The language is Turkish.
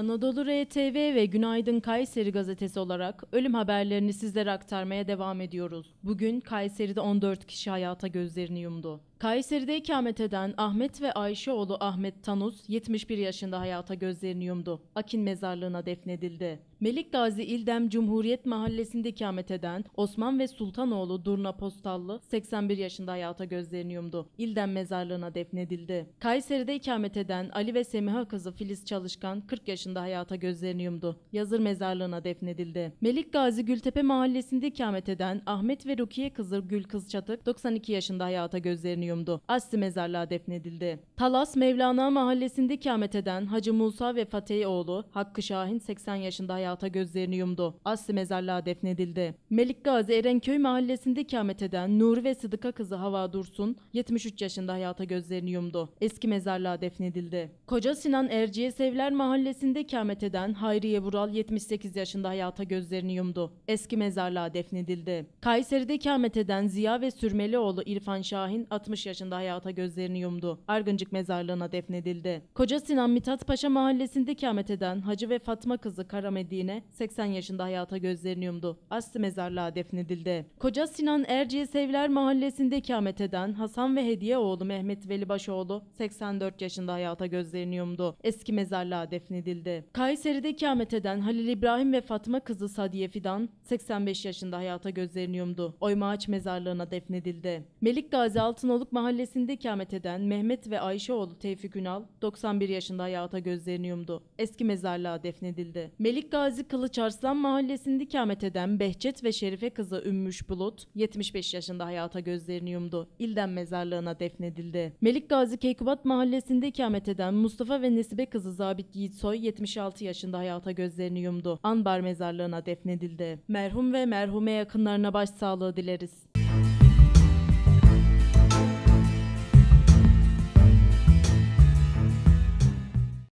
Anadolu RTV ve Günaydın Kayseri gazetesi olarak ölüm haberlerini sizlere aktarmaya devam ediyoruz. Bugün Kayseri'de 14 kişi hayata gözlerini yumdu. Kayseri'de ikamet eden Ahmet ve Ayşeoğlu Ahmet Tanuz 71 yaşında hayata gözlerini yumdu. Akin mezarlığına defnedildi. Melik Gazi İldem Cumhuriyet Mahallesi'nde ikamet eden Osman ve Sultanoğlu Durna Postallı 81 yaşında hayata gözlerini yumdu. İldem mezarlığına defnedildi. Kayseri'de ikamet eden Ali ve Semiha kızı Filiz Çalışkan 40 yaşında hayata gözlerini yumdu. Yazır mezarlığına defnedildi. Melik Gazi Gültepe Mahallesi'nde ikamet eden Ahmet ve Rukiye kızı Gül Kızçatık 92 yaşında hayata gözlerini yumdu yumdu. Assi mezarlığa defnedildi. Talas Mevlana mahallesinde ikamet eden Hacı Musa ve Fatih oğlu Hakkı Şahin 80 yaşında hayata gözlerini yumdu. Asli mezarlığa defnedildi. Melik Gazi Erenköy mahallesinde ikamet eden Nuri ve Sıdıka kızı Hava Dursun 73 yaşında hayata gözlerini yumdu. Eski mezarlığa defnedildi. Koca Sinan Erciyes Evler mahallesinde ikamet eden Hayriye Vural 78 yaşında hayata gözlerini yumdu. Eski mezarlığa defnedildi. Kayseri'de ikamet eden Ziya ve Sürmelioğlu İrfan Şahin 60 60 yaşında hayata gözlerini yumdu. Argıncık mezarlığına defnedildi. Koca Sinan Mithat Paşa mahallesinde ikamet eden Hacı ve Fatma kızı Karamedi'ne 80 yaşında hayata gözlerini yumdu. Aslı mezarlığa defnedildi. Koca Sinan Erciye Sevler mahallesinde ikamet eden Hasan ve Hediye oğlu Mehmet Velibaşoğlu 84 yaşında hayata gözlerini yumdu. Eski mezarlığa defnedildi. Kayseri'de ikamet eden Halil İbrahim ve Fatma kızı Sadiye Fidan 85 yaşında hayata gözlerini yumdu. Oymağaç mezarlığına defnedildi. Melik Gazi Altınoluk Arnavutluk mahallesinde ikamet eden Mehmet ve Ayşe oğlu Tevfik Ünal 91 yaşında hayata gözlerini yumdu. Eski mezarlığa defnedildi. Melik Gazi Kılıçarslan Arslan mahallesinde ikamet eden Behçet ve Şerife kızı Ümmüş Bulut 75 yaşında hayata gözlerini yumdu. İlden mezarlığına defnedildi. Melik Gazi Keykubat mahallesinde ikamet eden Mustafa ve Nesibe kızı Zabit Yiğitsoy 76 yaşında hayata gözlerini yumdu. Anbar mezarlığına defnedildi. Merhum ve merhume yakınlarına başsağlığı dileriz.